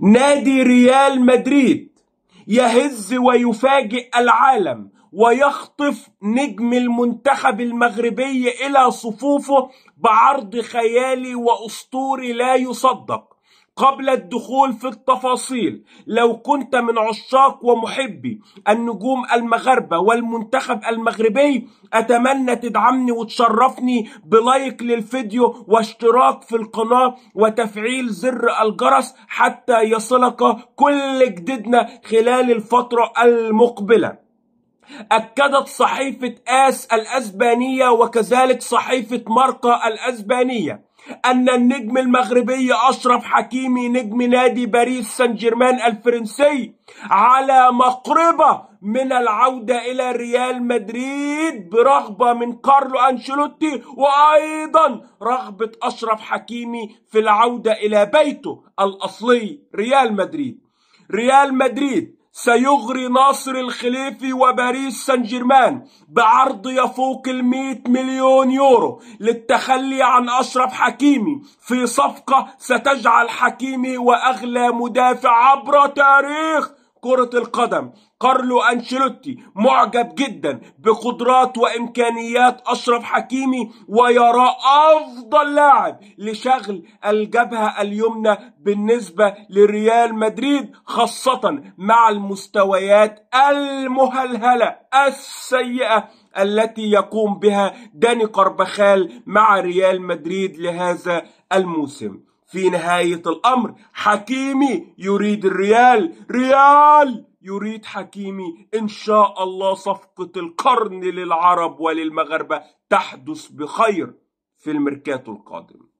نادي ريال مدريد يهز ويفاجئ العالم ويخطف نجم المنتخب المغربي الى صفوفه بعرض خيالي واسطوري لا يصدق قبل الدخول في التفاصيل لو كنت من عشاق ومحبي النجوم المغاربة والمنتخب المغربي أتمنى تدعمني وتشرفني بلايك للفيديو واشتراك في القناة وتفعيل زر الجرس حتى يصلك كل جديدنا خلال الفترة المقبلة أكدت صحيفة آس الأسبانية وكذلك صحيفة ماركا الأسبانية أن النجم المغربي أشرف حكيمي نجم نادي باريس سان جيرمان الفرنسي على مقربة من العودة إلى ريال مدريد برغبة من كارلو أنشيلوتي وأيضا رغبة أشرف حكيمي في العودة إلى بيته الأصلي ريال مدريد ريال مدريد سيغري ناصر الخليفي وباريس سان جيرمان بعرض يفوق المئة مليون يورو للتخلي عن أشرف حكيمي في صفقة ستجعل حكيمي وأغلى مدافع عبر تاريخ كرة القدم كارلو أنشيلوتي معجب جدا بقدرات وإمكانيات أشرف حكيمي ويرى أفضل لاعب لشغل الجبهة اليمنى بالنسبة لريال مدريد خاصة مع المستويات المهلهلة السيئة التي يقوم بها داني قربخال مع ريال مدريد لهذا الموسم في نهاية الأمر حكيمي يريد الريال ريال يريد حكيمي إن شاء الله صفقة القرن للعرب وللمغاربة تحدث بخير في الميركاتو القادم